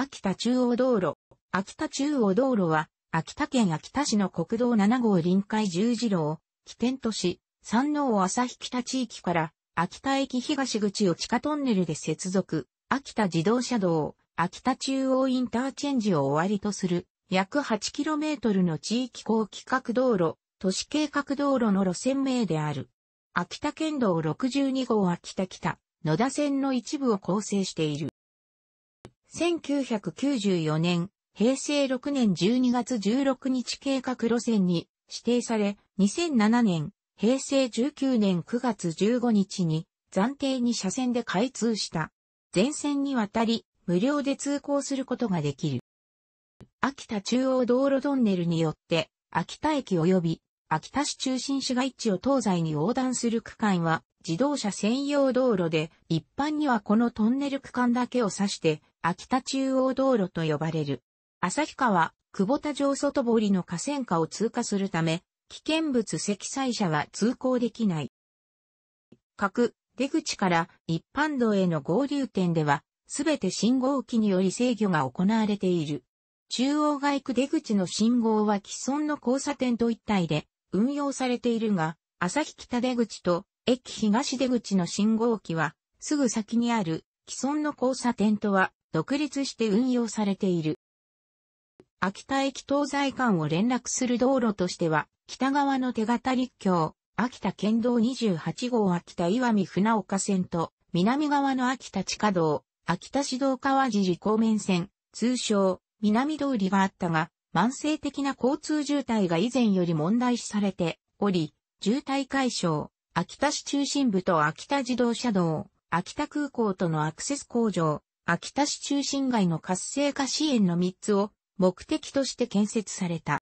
秋田中央道路。秋田中央道路は、秋田県秋田市の国道7号臨海十字路を、起点とし、山王旭北地域から、秋田駅東口を地下トンネルで接続、秋田自動車道、秋田中央インターチェンジを終わりとする、約 8km の地域高規格道路、都市計画道路の路線名である。秋田県道62号秋田北、野田線の一部を構成している。1994年、平成6年12月16日計画路線に指定され、2007年、平成19年9月15日に暫定に車線で開通した。全線にわたり、無料で通行することができる。秋田中央道路トンネルによって、秋田駅及び秋田市中心市街地を東西に横断する区間は自動車専用道路で、一般にはこのトンネル区間だけを指して秋田中央道路と呼ばれる。旭川、久保田城外堀の河川下を通過するため、危険物積載車は通行できない。各出口から一般道への合流点では、すべて信号機により制御が行われている。中央外区出口の信号は既存の交差点と一体で運用されているが、旭北出口と駅東出口の信号機は、すぐ先にある既存の交差点とは独立して運用されている。秋田駅東西間を連絡する道路としては、北側の手形立橋、秋田県道28号秋田岩見船岡線と、南側の秋田地下道、秋田市道川寺公面線、通称、南通りがあったが、慢性的な交通渋滞が以前より問題視されており、渋滞解消、秋田市中心部と秋田自動車道、秋田空港とのアクセス向上、秋田市中心街の活性化支援の3つを目的として建設された。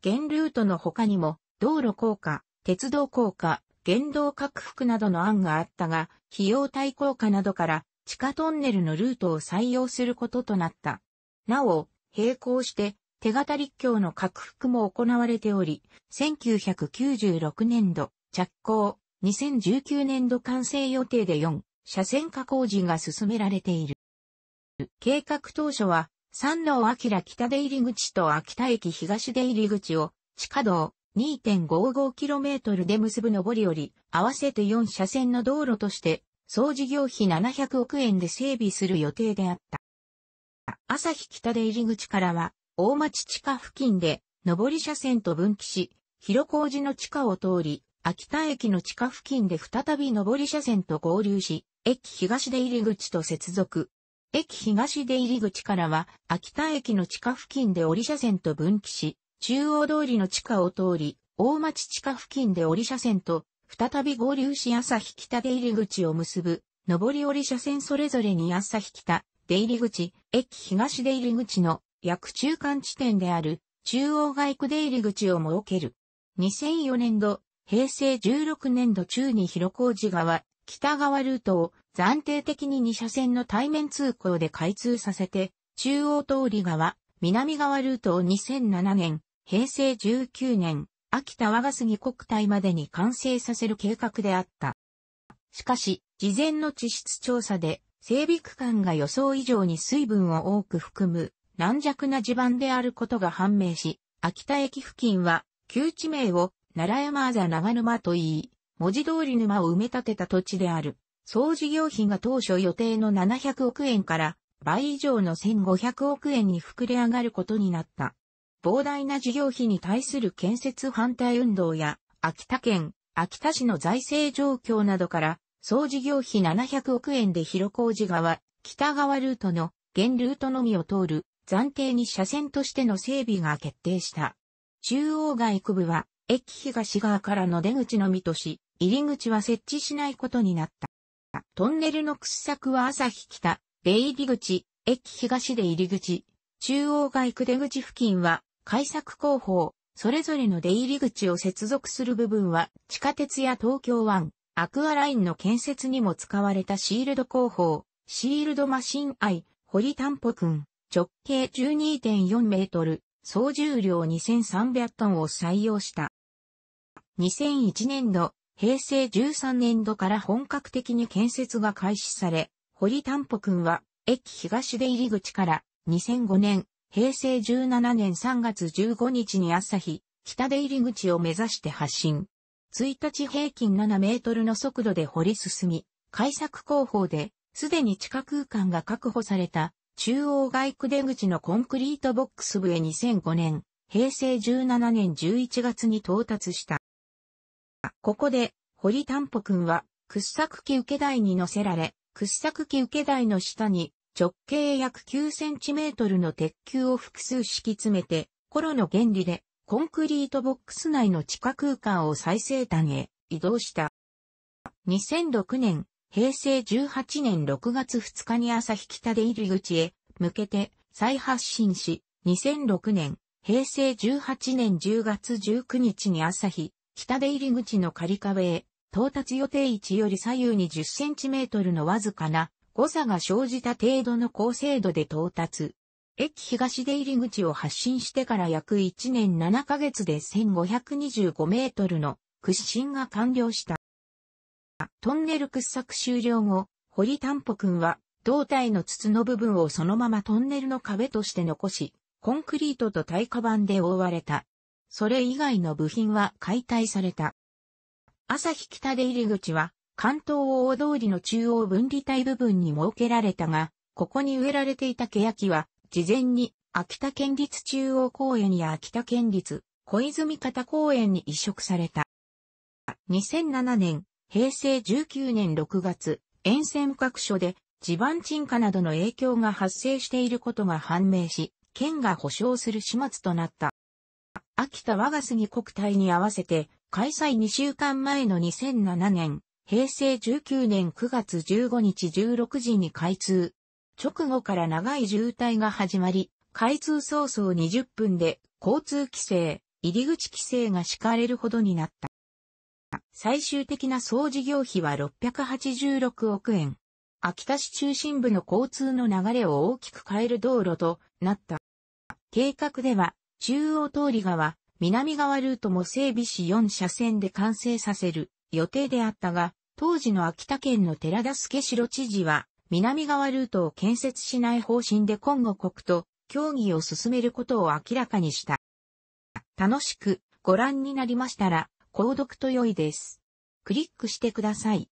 現ルートの他にも、道路効果、鉄道効果、原動拡幅などの案があったが、費用対効果などから地下トンネルのルートを採用することとなった。なお、並行して手形立教の拡幅も行われており、1996年度着工、2019年度完成予定で4、車線化工事が進められている。計画当初は、三能明北出入口と秋田駅東出入口を地下道 2.55km で結ぶ上りより合わせて4車線の道路として総事業費700億円で整備する予定であった。朝日北出入口からは大町地下付近で上り車線と分岐し、広小路の地下を通り、秋田駅の地下付近で再び上り車線と合流し、駅東出入口と接続。駅東出入口からは、秋田駅の地下付近で折車線と分岐し、中央通りの地下を通り、大町地下付近で折車線と、再び合流し朝日北出入り口を結ぶ、上り折車線それぞれに朝日北出入り口、駅東出入り口の約中間地点である中央外区出入り口を設ける。2004年度、平成16年度中に広小路側、北側ルートを暫定的に2車線の対面通行で開通させて、中央通り側、南側ルートを2007年、平成19年、秋田和杉国体までに完成させる計画であった。しかし、事前の地質調査で、整備区間が予想以上に水分を多く含む軟弱な地盤であることが判明し、秋田駅付近は、旧地名を奈良山あざ長沼と言い、文字通り沼を埋め立てた土地である。総事業費が当初予定の700億円から倍以上の1500億円に膨れ上がることになった。膨大な事業費に対する建設反対運動や、秋田県、秋田市の財政状況などから、総事業費700億円で広小路川、北側ルートの、現ルートのみを通る、暫定に車線としての整備が決定した。中央外区部は、駅東側からの出口のみとし、入り口は設置しないことになった。トンネルの掘削は朝日北、出入り口、駅東で入り口、中央外区出口付近は、開作工法、それぞれの出入り口を接続する部分は、地下鉄や東京湾、アクアラインの建設にも使われたシールド工法、シールドマシンアイ、堀担保ん、直径12.4メートル、総重量2300トンを採用した。2001年度、平成13年度から本格的に建設が開始され、堀担保くんは、駅東出入り口から、2005年、平成17年3月15日に朝日、北出入り口を目指して発進。1日平均7メートルの速度で掘り進み、開削工法で、すでに地下空間が確保された、中央外区出口のコンクリートボックス部へ2005年、平成17年11月に到達した。ここで、堀担保君は、掘削機受け台に乗せられ、掘削機受け台の下に、直径約9センチメートルの鉄球を複数敷き詰めて、コロの原理で、コンクリートボックス内の地下空間を最西端へ移動した。2006年、平成18年6月2日に朝日北で入り口へ向けて再発進し、2006年、平成18年10月19日に朝日北出入り口の仮壁へ、到達予定位置より左右に1 0センチメートルのわずかな誤差が生じた程度の高精度で到達。駅東出入り口を発進してから約1年7ヶ月で1525メートルの屈伸が完了した。トンネル掘削終了後、堀担保くんは胴体の筒の部分をそのままトンネルの壁として残し、コンクリートと耐火板で覆われたそれ以外の部品は解体された。朝日北出入り口は、関東大通りの中央分離帯部分に設けられたが、ここに植えられていた欅は、事前に秋田県立中央公園や秋田県立小泉方公園に移植された。2007年、平成19年6月、沿線各所で地盤沈下などの影響が発生していることが判明し、県が保障する始末となった。秋田我が杉国体に合わせて、開催2週間前の2007年、平成19年9月15日16時に開通。直後から長い渋滞が始まり、開通早々20分で交通規制、入り口規制が敷かれるほどになった。最終的な総事業費は686億円。秋田市中心部の交通の流れを大きく変える道路となった。計画では中央通り側、南側ルートも整備し4車線で完成させる予定であったが、当時の秋田県の寺田助城知事は、南側ルートを建設しない方針で今後国と協議を進めることを明らかにした。楽しくご覧になりましたら、購読と良いです。クリックしてください。